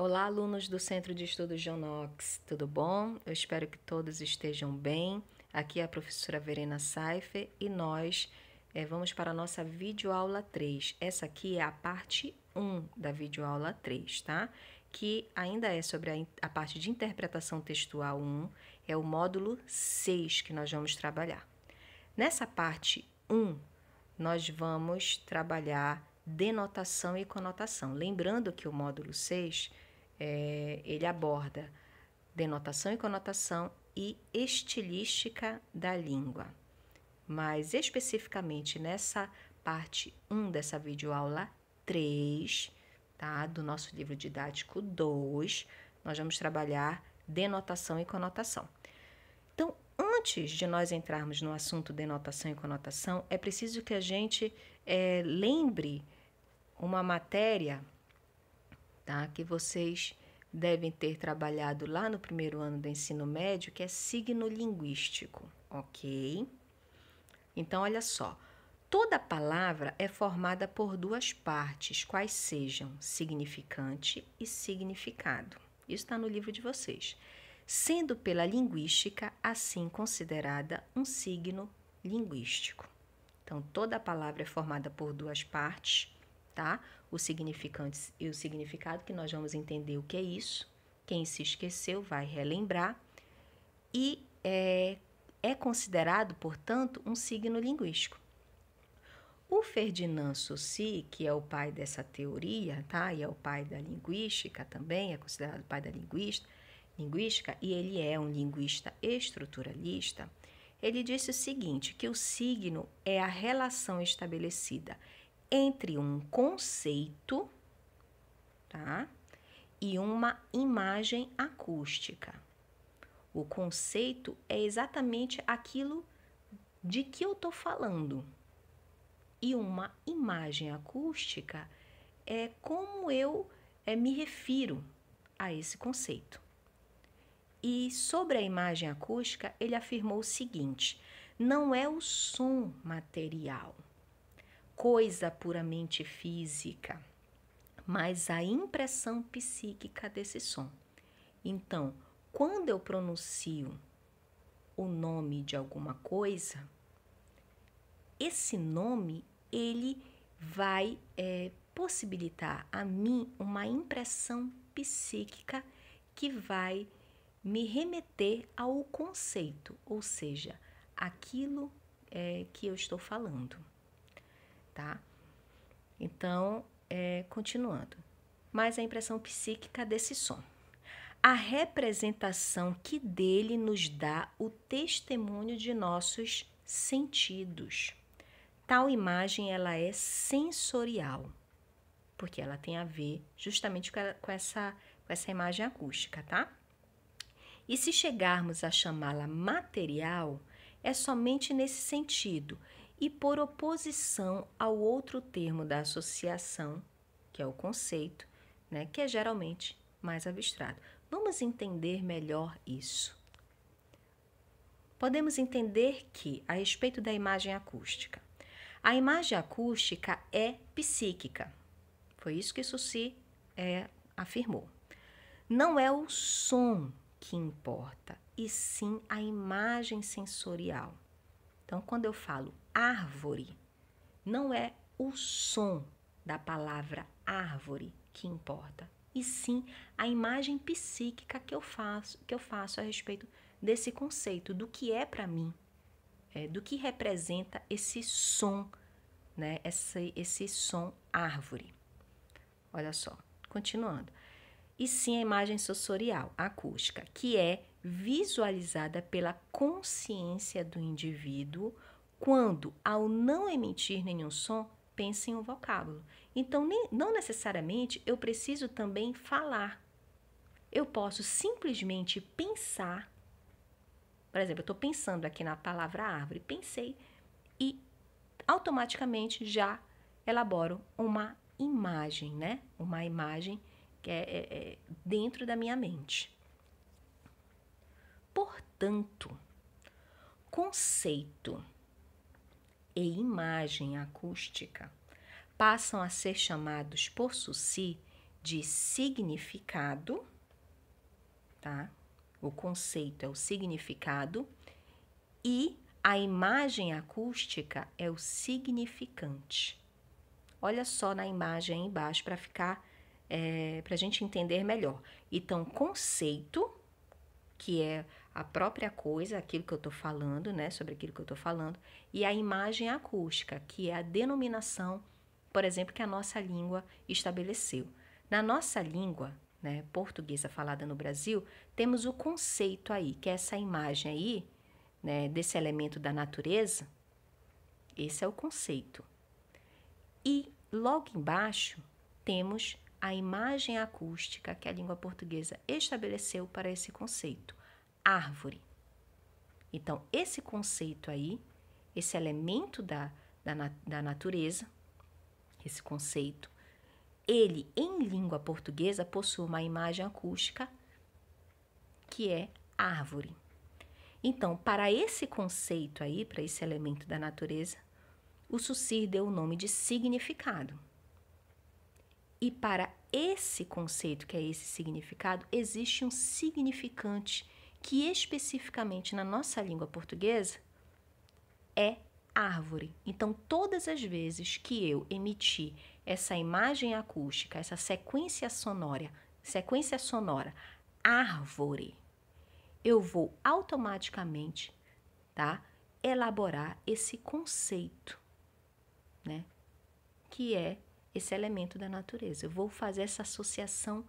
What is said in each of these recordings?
Olá, alunos do Centro de Estudos John Knox, tudo bom? Eu espero que todos estejam bem. Aqui é a professora Verena Seifer e nós é, vamos para a nossa videoaula 3. Essa aqui é a parte 1 da videoaula 3, tá? Que ainda é sobre a, a parte de interpretação textual 1, é o módulo 6 que nós vamos trabalhar. Nessa parte 1, nós vamos trabalhar denotação e conotação. Lembrando que o módulo 6 é, ele aborda denotação e conotação e estilística da língua. Mas especificamente nessa parte 1 dessa videoaula 3, tá? Do nosso livro didático 2, nós vamos trabalhar denotação e conotação. Então, antes de nós entrarmos no assunto denotação e conotação, é preciso que a gente é, lembre uma matéria tá? que vocês devem ter trabalhado lá no primeiro ano do ensino médio, que é signo linguístico, ok? Então, olha só. Toda palavra é formada por duas partes, quais sejam significante e significado. Isso está no livro de vocês. Sendo pela linguística assim considerada um signo linguístico. Então, toda palavra é formada por duas partes, tá? significante e o significado, que nós vamos entender o que é isso. Quem se esqueceu vai relembrar. E é, é considerado, portanto, um signo linguístico. O Ferdinand Saussure, que é o pai dessa teoria, tá? E é o pai da linguística também, é considerado pai da linguista, linguística, e ele é um linguista estruturalista. Ele disse o seguinte, que o signo é a relação estabelecida entre um conceito tá? e uma imagem acústica. O conceito é exatamente aquilo de que eu estou falando. E uma imagem acústica é como eu é, me refiro a esse conceito. E sobre a imagem acústica, ele afirmou o seguinte: não é o som material coisa puramente física, mas a impressão psíquica desse som. Então, quando eu pronuncio o nome de alguma coisa, esse nome ele vai é, possibilitar a mim uma impressão psíquica que vai me remeter ao conceito, ou seja, aquilo é, que eu estou falando tá? Então, é, continuando. Mas a impressão psíquica desse som. A representação que dele nos dá o testemunho de nossos sentidos. Tal imagem ela é sensorial, porque ela tem a ver justamente com essa, com essa imagem acústica, tá? E se chegarmos a chamá-la material, é somente nesse sentido e por oposição ao outro termo da associação, que é o conceito, né, que é geralmente mais abstrato. Vamos entender melhor isso. Podemos entender que, a respeito da imagem acústica, a imagem acústica é psíquica. Foi isso que Susi é, afirmou. Não é o som que importa, e sim a imagem sensorial. Então, quando eu falo árvore, não é o som da palavra árvore que importa, e sim a imagem psíquica que eu faço, que eu faço a respeito desse conceito, do que é para mim, é, do que representa esse som, né? Esse, esse som árvore. Olha só, continuando. E sim a imagem sensorial, acústica, que é visualizada pela consciência do indivíduo quando, ao não emitir nenhum som, pensa em um vocábulo. Então, nem, não necessariamente eu preciso também falar. Eu posso simplesmente pensar. Por exemplo, eu estou pensando aqui na palavra árvore, pensei e automaticamente já elaboro uma imagem, né? Uma imagem que é, é, é dentro da minha mente. Portanto, conceito e imagem acústica passam a ser chamados por si de significado, tá? O conceito é o significado e a imagem acústica é o significante. Olha só na imagem aí embaixo para ficar é, eh, para a gente entender melhor. Então, conceito, que é a própria coisa, aquilo que eu estou falando, né, sobre aquilo que eu estou falando, e a imagem acústica, que é a denominação, por exemplo, que a nossa língua estabeleceu. Na nossa língua, né, portuguesa falada no Brasil, temos o conceito aí, que é essa imagem aí, né, desse elemento da natureza. Esse é o conceito. E logo embaixo temos a imagem acústica que a língua portuguesa estabeleceu para esse conceito árvore. Então, esse conceito aí, esse elemento da, da, da natureza, esse conceito, ele em língua portuguesa possui uma imagem acústica que é árvore. Então, para esse conceito aí, para esse elemento da natureza, o Sucir deu o nome de significado. E para esse conceito, que é esse significado, existe um significante que especificamente na nossa língua portuguesa é árvore. Então, todas as vezes que eu emitir essa imagem acústica, essa sequência sonora, sequência sonora árvore, eu vou automaticamente, tá, elaborar esse conceito, né, que é esse elemento da natureza. Eu vou fazer essa associação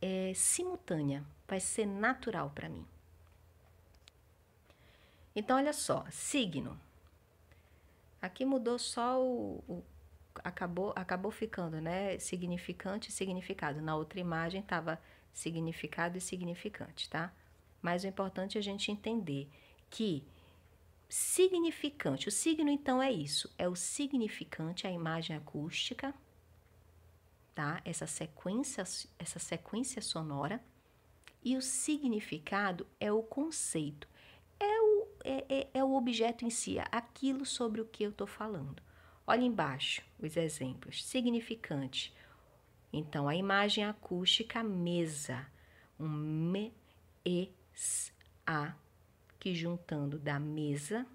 é, simultânea vai ser natural para mim. Então, olha só, signo. Aqui mudou só o, o. acabou, acabou ficando, né? Significante e significado. Na outra imagem estava significado e significante, tá? Mas o importante é a gente entender que significante, o signo então é isso, é o significante, a imagem acústica, tá? Essa sequência, essa sequência sonora e o significado é o conceito, é o, é, é, é o objeto em si, aquilo sobre o que eu estou falando. Olha embaixo os exemplos. Significante. Então, a imagem acústica mesa, um me, es, a, que juntando da mesa,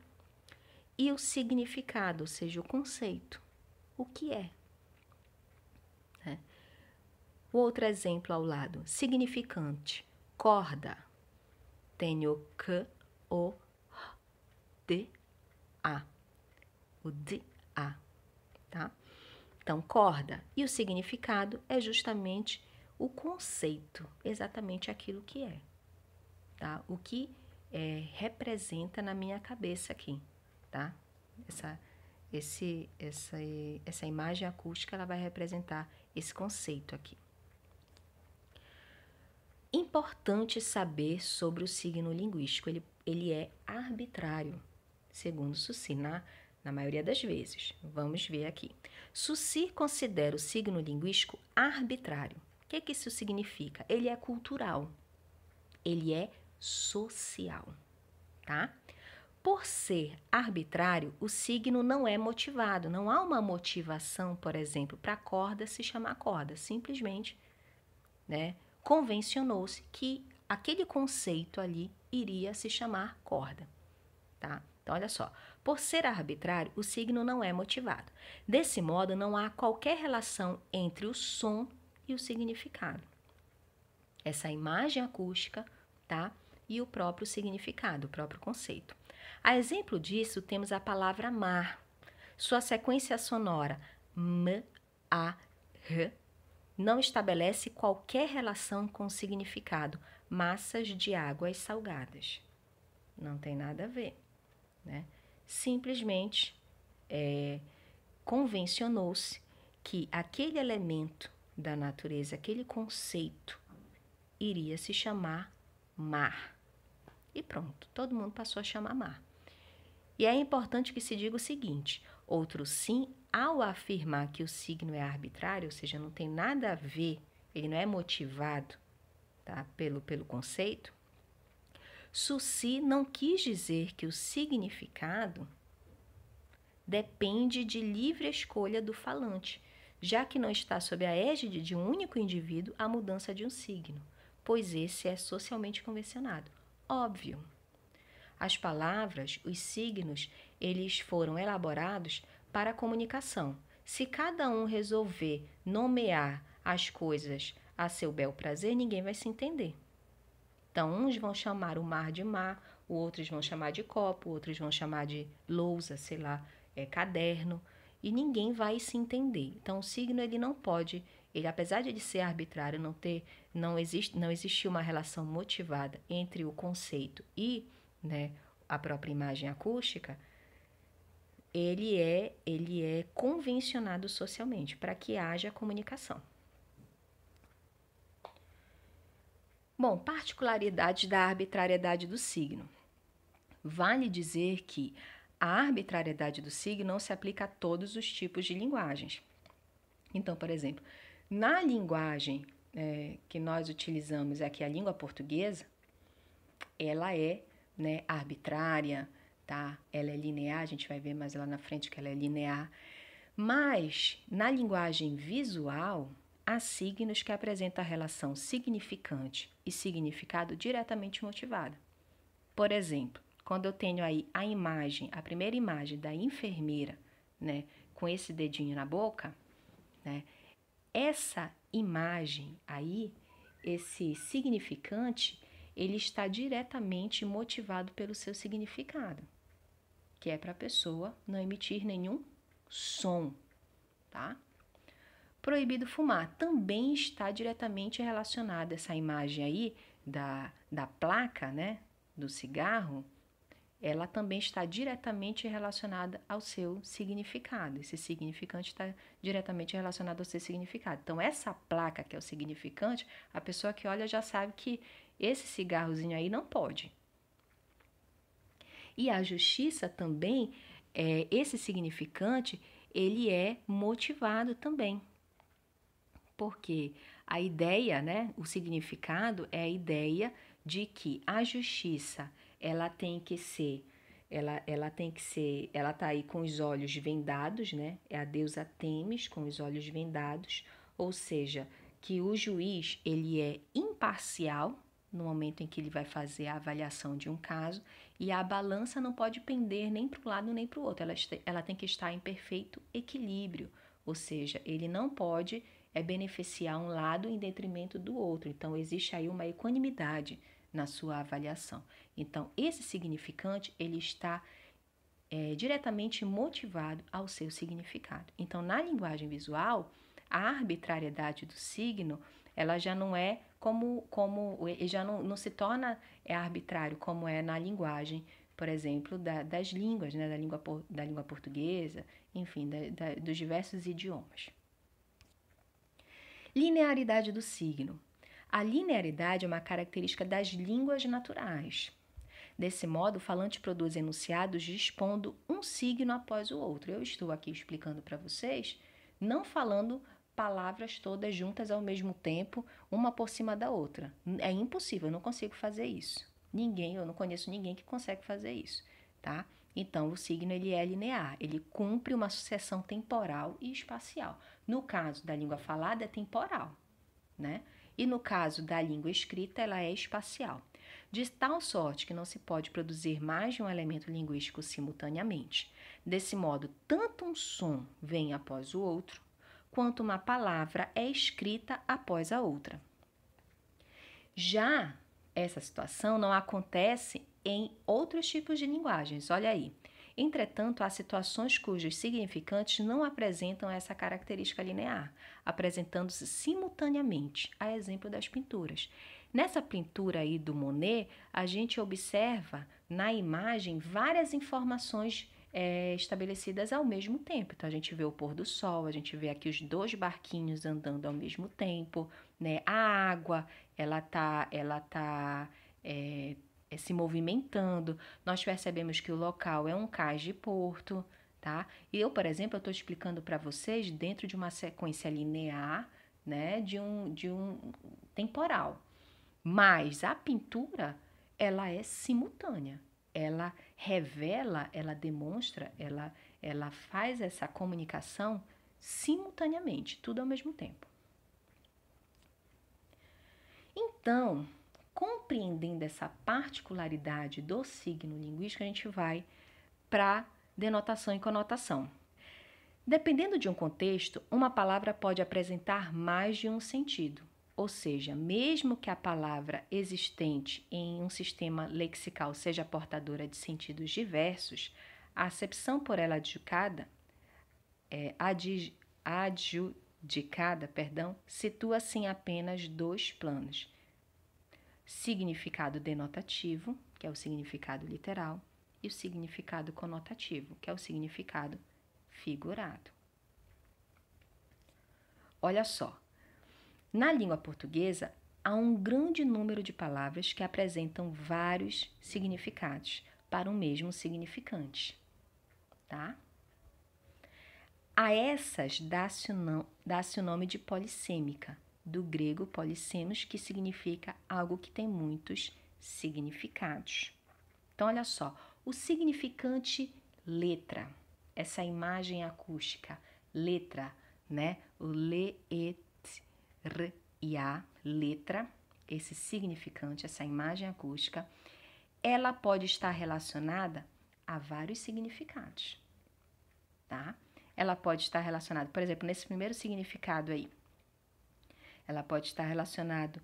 e o significado, ou seja, o conceito, o que é. Né? O outro exemplo ao lado, significante corda. tenho o K, O, D, A. O D, A, tá? Então, corda. E o significado é justamente o conceito, exatamente aquilo que é, tá? O que é, representa na minha cabeça aqui, tá? Essa, esse, essa, essa imagem acústica ela vai representar esse conceito aqui importante saber sobre o signo linguístico. Ele, ele é arbitrário, segundo Sussi, na, na maioria das vezes. Vamos ver aqui. Sussi considera o signo linguístico arbitrário. O que, é que isso significa? Ele é cultural, ele é social, tá? Por ser arbitrário, o signo não é motivado, não há uma motivação, por exemplo, para a corda se chamar corda, simplesmente, né? convencionou-se que aquele conceito ali iria se chamar corda, tá? Então, olha só. Por ser arbitrário, o signo não é motivado. Desse modo, não há qualquer relação entre o som e o significado. Essa imagem acústica, tá? E o próprio significado, o próprio conceito. A exemplo disso, temos a palavra mar. Sua sequência sonora m a r não estabelece qualquer relação com o significado. Massas de águas salgadas. Não tem nada a ver. Né? Simplesmente é, convencionou-se que aquele elemento da natureza, aquele conceito, iria se chamar mar. E pronto, todo mundo passou a chamar mar. E é importante que se diga o seguinte: outro sim ao afirmar que o signo é arbitrário, ou seja, não tem nada a ver, ele não é motivado tá, pelo, pelo conceito, Sussi não quis dizer que o significado depende de livre escolha do falante, já que não está sob a égide de um único indivíduo a mudança de um signo, pois esse é socialmente convencionado. Óbvio. As palavras, os signos, eles foram elaborados para a comunicação. Se cada um resolver nomear as coisas a seu bel prazer, ninguém vai se entender. Então, uns vão chamar o mar de mar, outros vão chamar de copo, outros vão chamar de lousa, sei lá, é, caderno, e ninguém vai se entender. Então, o signo ele não pode, ele apesar de ele ser arbitrário, não ter, não existe, não existe uma relação motivada entre o conceito e né, a própria imagem acústica ele é, ele é convencionado socialmente para que haja comunicação. Bom, particularidades da arbitrariedade do signo. Vale dizer que a arbitrariedade do signo não se aplica a todos os tipos de linguagens. Então, por exemplo, na linguagem é, que nós utilizamos aqui, a língua portuguesa, ela é né, arbitrária, tá? Ela é linear, a gente vai ver mais lá na frente que ela é linear. Mas na linguagem visual, há signos que apresentam a relação significante e significado diretamente motivada. Por exemplo, quando eu tenho aí a imagem, a primeira imagem da enfermeira, né, com esse dedinho na boca, né, essa imagem aí, esse significante, ele está diretamente motivado pelo seu significado que é para a pessoa não emitir nenhum som, tá? Proibido fumar também está diretamente relacionado essa imagem aí da, da placa, né, do cigarro, ela também está diretamente relacionada ao seu significado. Esse significante está diretamente relacionado ao seu significado. Então, essa placa que é o significante, a pessoa que olha já sabe que esse cigarrozinho aí não pode. E a justiça também, é, esse significante, ele é motivado também. Porque a ideia, né, o significado é a ideia de que a justiça, ela tem que ser ela, ela tem que ser, ela tá aí com os olhos vendados, né? É a deusa temes com os olhos vendados, ou seja, que o juiz ele é imparcial, no momento em que ele vai fazer a avaliação de um caso, e a balança não pode pender nem para um lado nem para o outro, ela, ela tem que estar em perfeito equilíbrio, ou seja, ele não pode é beneficiar um lado em detrimento do outro, então existe aí uma equanimidade na sua avaliação. Então, esse significante, ele está é, diretamente motivado ao seu significado. Então, na linguagem visual, a arbitrariedade do signo, ela já não é como, como e já não, não se torna é arbitrário como é na linguagem, por exemplo, da, das línguas, né, da, língua, da língua portuguesa, enfim, da, da, dos diversos idiomas. Linearidade do signo. A linearidade é uma característica das línguas naturais. Desse modo, o falante produz enunciados dispondo um signo após o outro. Eu estou aqui explicando para vocês, não falando palavras todas juntas ao mesmo tempo, uma por cima da outra. É impossível, eu não consigo fazer isso. Ninguém, eu não conheço ninguém que consegue fazer isso, tá? Então, o signo ele é linear, ele cumpre uma sucessão temporal e espacial. No caso da língua falada, é temporal, né? E no caso da língua escrita, ela é espacial. De tal sorte que não se pode produzir mais de um elemento linguístico simultaneamente. Desse modo, tanto um som vem após o outro, quanto uma palavra é escrita após a outra. Já essa situação não acontece em outros tipos de linguagens, olha aí. Entretanto, há situações cujos significantes não apresentam essa característica linear, apresentando-se simultaneamente, a exemplo das pinturas. Nessa pintura aí do Monet, a gente observa na imagem várias informações é, estabelecidas ao mesmo tempo. Então a gente vê o pôr do sol, a gente vê aqui os dois barquinhos andando ao mesmo tempo, né? A água, ela tá, ela tá é, é, se movimentando. Nós percebemos que o local é um cais de porto, tá? E eu, por exemplo, eu estou explicando para vocês dentro de uma sequência linear, né? De um, de um temporal. Mas a pintura, ela é simultânea. Ela revela, ela demonstra, ela, ela faz essa comunicação simultaneamente, tudo ao mesmo tempo. Então, compreendendo essa particularidade do signo linguístico, a gente vai para denotação e conotação. Dependendo de um contexto, uma palavra pode apresentar mais de um sentido. Ou seja, mesmo que a palavra existente em um sistema lexical seja portadora de sentidos diversos, a acepção por ela adjudicada, é, adjudicada perdão, situa assim apenas dois planos: significado denotativo, que é o significado literal, e o significado conotativo, que é o significado figurado. Olha só, na língua portuguesa, há um grande número de palavras que apresentam vários significados para o um mesmo significante. Tá? A essas dá-se o, dá o nome de polissêmica, do grego polissemos, que significa algo que tem muitos significados. Então, olha só, o significante letra, essa imagem acústica, letra, né? O le, R e A, letra, esse significante, essa imagem acústica, ela pode estar relacionada a vários significados, tá? Ela pode estar relacionada, por exemplo, nesse primeiro significado aí, ela pode estar relacionada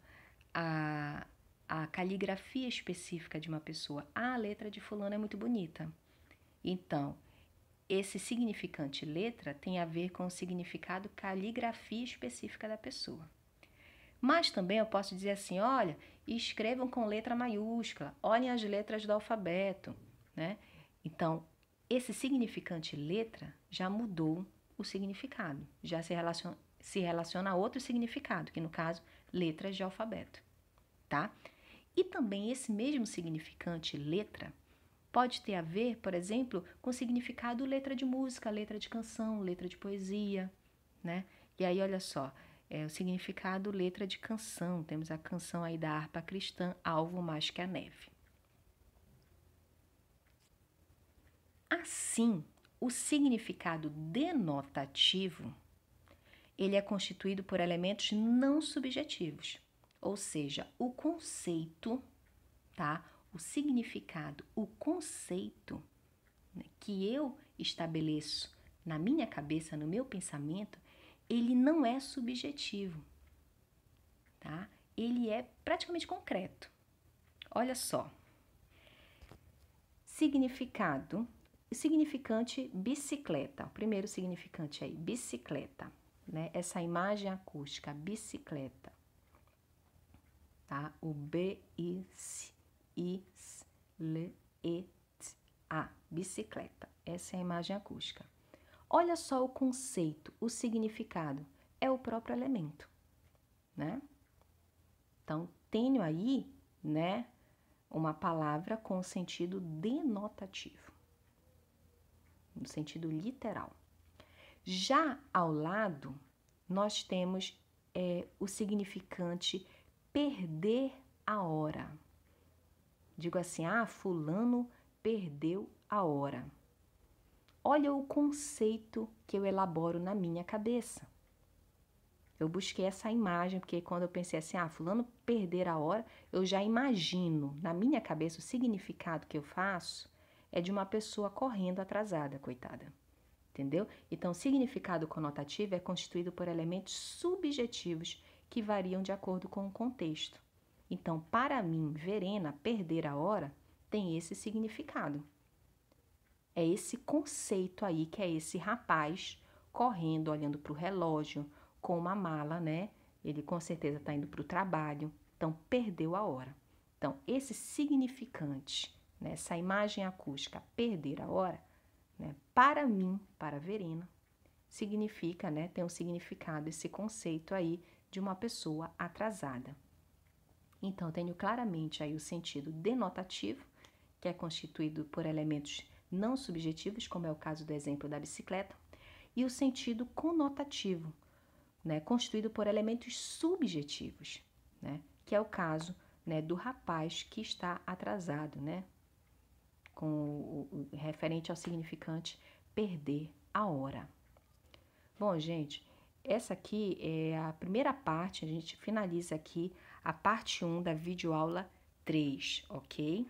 a a caligrafia específica de uma pessoa. Ah, a letra de fulano é muito bonita. Então, esse significante letra tem a ver com o significado caligrafia específica da pessoa. Mas também eu posso dizer assim: olha, escrevam com letra maiúscula, olhem as letras do alfabeto. Né? Então, esse significante letra já mudou o significado, já se relaciona, se relaciona a outro significado, que no caso, letras de alfabeto. Tá? E também esse mesmo significante letra pode ter a ver, por exemplo, com significado letra de música, letra de canção, letra de poesia, né? E aí, olha só, é, o significado letra de canção. Temos a canção aí da harpa cristã, Alvo Mais que a Neve. Assim, o significado denotativo, ele é constituído por elementos não subjetivos, ou seja, o conceito, tá? o significado, o conceito né, que eu estabeleço na minha cabeça, no meu pensamento, ele não é subjetivo, tá? Ele é praticamente concreto. Olha só. Significado, significante bicicleta. O primeiro significante aí, bicicleta, né? Essa imagem acústica, bicicleta. Tá? O B I C is, le l e a bicicleta. Essa é a imagem acústica. Olha só o conceito, o significado. É o próprio elemento, né? Então, tenho aí, né, uma palavra com sentido denotativo, no sentido literal. Já ao lado, nós temos é, o significante perder a hora. Digo assim: ah, Fulano perdeu a hora. Olha o conceito que eu elaboro na minha cabeça. Eu busquei essa imagem, porque quando eu pensei assim, ah, fulano perder a hora, eu já imagino na minha cabeça o significado que eu faço é de uma pessoa correndo atrasada, coitada. Entendeu? Então, significado conotativo é constituído por elementos subjetivos que variam de acordo com o contexto. Então, para mim, Verena perder a hora tem esse significado. É esse conceito aí que é esse rapaz correndo, olhando para o relógio, com uma mala, né? Ele com certeza está indo para o trabalho, então perdeu a hora. Então, esse significante, né? essa imagem acústica, perder a hora, né? para mim, para Verena, significa, né? tem um significado, esse conceito aí de uma pessoa atrasada. Então, tenho claramente aí o sentido denotativo, que é constituído por elementos não subjetivos, como é o caso do exemplo da bicicleta, e o sentido conotativo, né, constituído por elementos subjetivos, né, que é o caso né, do rapaz que está atrasado, né, com o, o, referente ao significante perder a hora. Bom, gente, essa aqui é a primeira parte, a gente finaliza aqui a parte 1 da videoaula 3, ok?